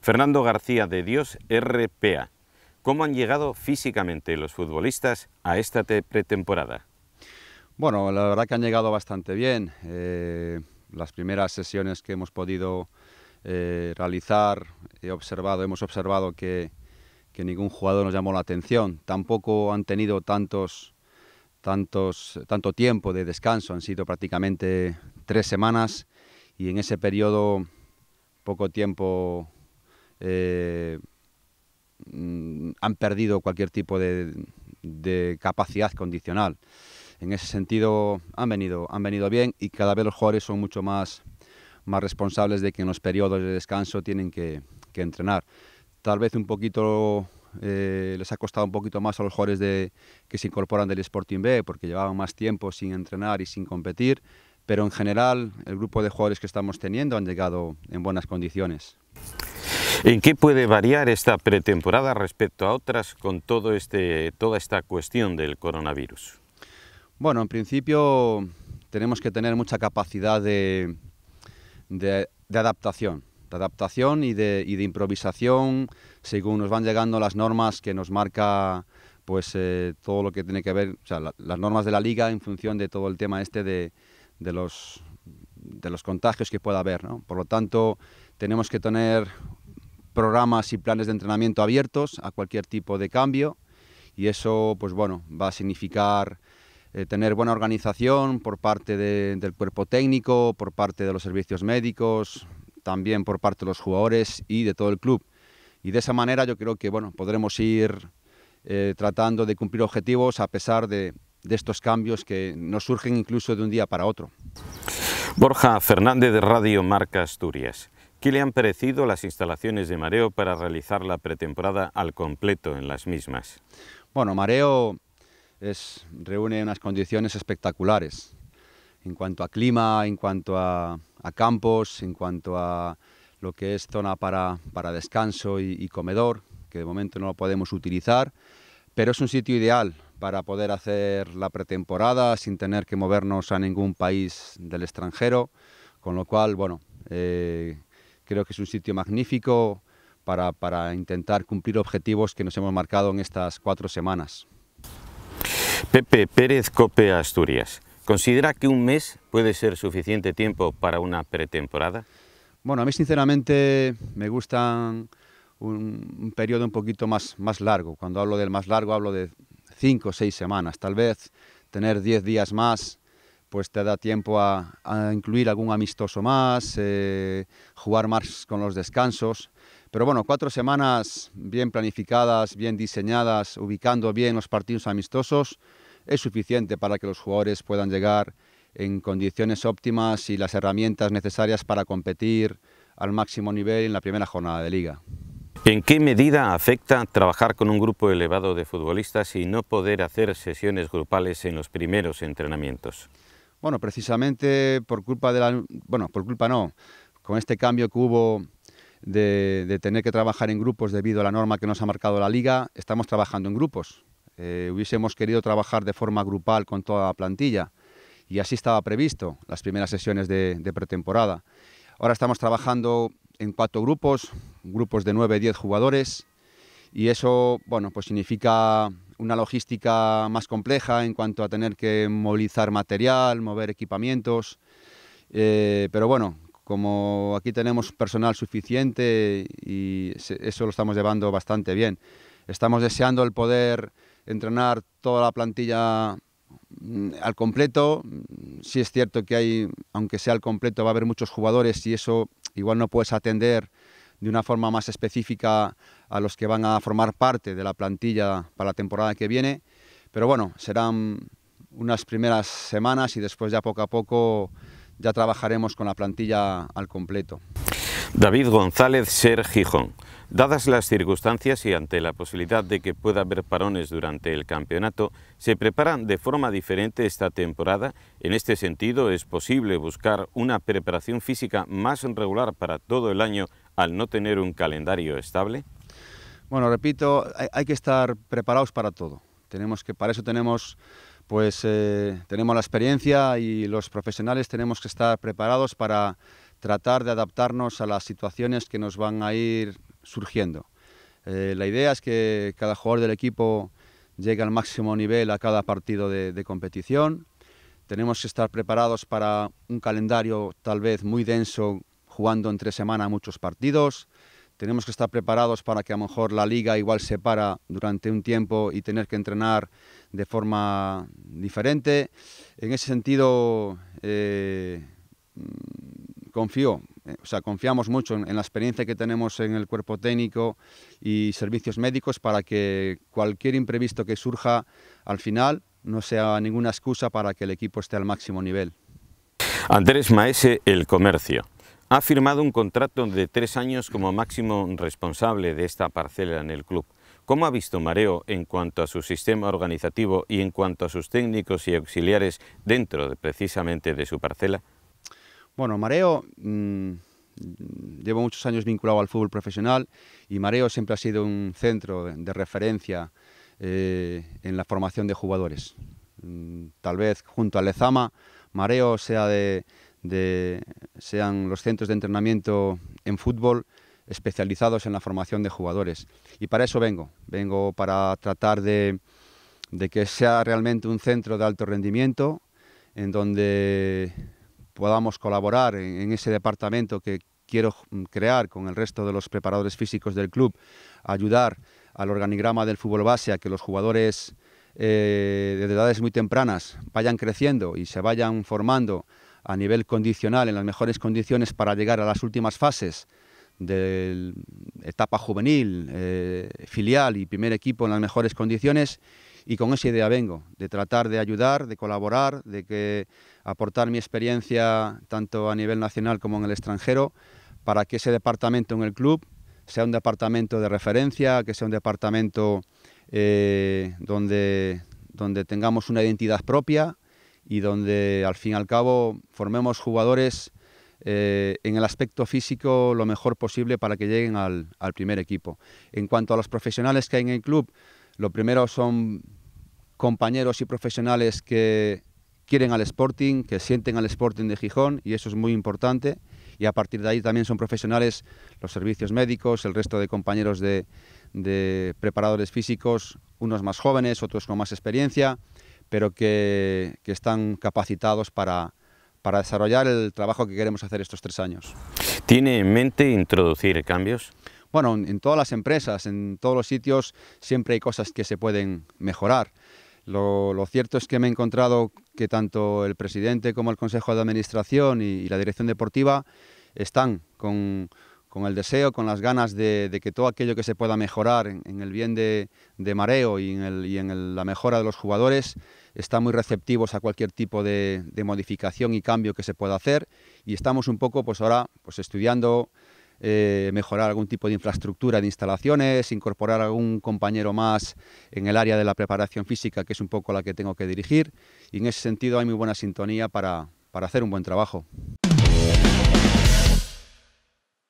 Fernando García de Dios, RPA. ¿Cómo han llegado físicamente los futbolistas a esta pretemporada? Bueno, la verdad que han llegado bastante bien. Eh, las primeras sesiones que hemos podido eh, realizar, observado, hemos observado que, que, ningún jugador nos llamó la atención. Tampoco han tenido tantos, tantos, tanto tiempo de descanso. Han sido prácticamente tres semanas y en ese periodo poco tiempo eh, mm, han perdido cualquier tipo de, capacidad condicional. En ese sentido han venido, han venido bien y cada vez los jugadores son mucho más, más responsables de que en los periodos de descanso tienen que, entrenar. Tal vez un poquito eh, les ha costado un poquito más a los jugadores de, que se incorporan del Sporting B porque llevaban más tiempo sin entrenar y sin competir, pero en general el grupo de jugadores que estamos teniendo han llegado en buenas condiciones. ¿En qué puede variar esta pretemporada respecto a otras con todo este, toda esta cuestión del coronavirus? Bueno, en principio tenemos que tener mucha capacidad de, adaptación, de adaptación y de, improvisación según nos van llegando las normas que nos marca pues eh, todo lo que tiene que ver, las normas de la liga en función de todo el tema este de, de los, de los contagios que pueda haber. ¿no? Por lo tanto, tenemos que tener programas y planes de entrenamiento abiertos a cualquier tipo de cambio y eso pues bueno, va a significar eh, tener buena organización por parte del cuerpo técnico, por parte de los servicios médicos, también por parte de los jugadores y de todo el club. Y de esa manera yo creo que bueno, podremos ir eh, tratando de cumplir objetivos a pesar de, de estos cambios que nos surgen incluso de un día para otro. Borja Fernández de Radio Marca Asturias. ¿Qué le han parecido las instalaciones de Mareo para realizar la pretemporada al completo en las mismas? Bueno, Mareo es, reúne unas condiciones espectaculares en cuanto a clima, en cuanto a, campos, en cuanto a lo que es zona para, descanso y, comedor, que de momento no lo podemos utilizar, pero es un sitio ideal para poder hacer la pretemporada sin tener que movernos a ningún país del extranjero, con lo cual, bueno, eh, Creo que es un sitio magnífico para, para intentar cumplir objetivos que nos hemos marcado en estas cuatro semanas. Pepe Pérez Cope Asturias, ¿considera que un mes puede ser suficiente tiempo para una pretemporada? Bueno, a mí sinceramente me gustan un, periodo un poquito más, más largo. Cuando hablo del más largo hablo de cinco o seis semanas. Tal vez tener diez días más pues te da tiempo a, incluir algún amistoso más, eh, jugar más con los descansos. Pero bueno, cuatro semanas bien planificadas, bien diseñadas, ubicando bien los partidos amistosos, es suficiente para que los jugadores puedan llegar en condiciones óptimas y las herramientas necesarias para competir al máximo nivel en la primera jornada de liga. ¿En qué medida afecta trabajar con un grupo elevado de futbolistas y no poder hacer sesiones grupales en los primeros entrenamientos? Bueno, precisamente por culpa de la... Bueno, por culpa no. Con este cambio que hubo de, tener que trabajar en grupos debido a la norma que nos ha marcado la liga, estamos trabajando en grupos. Eh, hubiésemos querido trabajar de forma grupal con toda la plantilla y así estaba previsto las primeras sesiones de, pretemporada. Ahora estamos trabajando en cuatro grupos, grupos de 9 diez jugadores y eso bueno, pues significa una logística más compleja en cuanto a tener que movilizar material, mover equipamientos. Eh, pero bueno, como aquí tenemos personal suficiente y eso lo estamos llevando bastante bien. Estamos deseando el poder entrenar toda la plantilla mm, al completo. Sí es cierto que hay, aunque sea al completo, va a haber muchos jugadores y eso igual no puedes atender de una forma más específica a los que van a formar parte de la plantilla para la temporada que viene. Pero bueno, serán unas primeras semanas y después ya poco a poco ya trabajaremos con la plantilla al completo. David González Ser Gijón. Dadas las circunstancias y ante la posibilidad de que pueda haber parones durante el campeonato, se preparan de forma diferente esta temporada. En este sentido, es posible buscar una preparación física más regular para todo el año al no tener un calendario estable. Bueno, repito, hay, que estar preparados para todo. Tenemos que, para eso tenemos pues eh, tenemos la experiencia y los profesionales tenemos que estar preparados para tratar de adaptarnos a las situaciones que nos van a ir surgiendo. Eh, la idea es que cada jugador del equipo llegue al máximo nivel a cada partido de, competición. Tenemos que estar preparados para un calendario tal vez muy denso, jugando entre semana muchos partidos tenemos que estar preparados para que a lo mejor la liga igual se para durante un tiempo y tener que entrenar de forma diferente. En ese sentido, eh, confío, eh, o sea, confiamos mucho en, la experiencia que tenemos en el cuerpo técnico y servicios médicos para que cualquier imprevisto que surja al final no sea ninguna excusa para que el equipo esté al máximo nivel. Andrés Maese, El Comercio. Ha firmado un contrato de tres años como máximo responsable de esta parcela en el club. ¿Cómo ha visto Mareo en cuanto a su sistema organizativo y en cuanto a sus técnicos y auxiliares dentro precisamente de su parcela? Bueno, Mareo, mm, llevo muchos años vinculado al fútbol profesional y Mareo siempre ha sido un centro de, referencia eh, en la formación de jugadores. Mm, tal vez junto a Lezama, Mareo sea de, sean los centros de entrenamiento en fútbol especializados en la formación de jugadores. Y para eso vengo, vengo para tratar de que sea realmente un centro de alto rendimiento en donde podamos colaborar en, ese departamento que quiero mm, crear con el resto de los preparadores físicos del club, ayudar al organigrama del fútbol base a que los jugadores eh, de edades muy tempranas vayan creciendo y se vayan formando a nivel condicional en las mejores condiciones para llegar a las últimas fases de etapa juvenil, eh, filial y primer equipo en las mejores condiciones y con esa idea vengo, de tratar de ayudar, de colaborar, de que aportar mi experiencia tanto a nivel nacional como en el extranjero para que ese departamento en el club sea un departamento de referencia, que sea un departamento eh, donde, donde tengamos una identidad propia y donde al fin y al cabo formemos jugadores eh, en el aspecto físico lo mejor posible para que lleguen al, primer equipo. En cuanto a los profesionales que hay en el club, lo primero son compañeros y profesionales que quieren al Sporting, que sienten al Sporting de Gijón y eso es muy importante. Y a partir de ahí también son profesionales los servicios médicos, el resto de compañeros de, preparadores físicos, unos más jóvenes, otros con más experiencia, pero que, están capacitados para desarrollar el trabajo que queremos hacer estos tres años. ¿Tiene en mente introducir cambios? bueno, en todas las empresas, en todos los sitios, siempre hay cosas que se pueden mejorar. Lo, cierto es que me he encontrado que tanto el presidente como el Consejo de Administración y, la Dirección Deportiva están con, el deseo, con las ganas de, que todo aquello que se pueda mejorar en, el bien de, Mareo y en, la mejora de los jugadores, están muy receptivos a cualquier tipo de, modificación y cambio que se pueda hacer y estamos un poco pues ahora pues estudiando eh, mejorar algún tipo de infraestructura de instalaciones, incorporar algún compañero más en el área de la preparación física, que es un poco la que tengo que dirigir. Y en ese sentido hay muy buena sintonía para hacer un buen trabajo.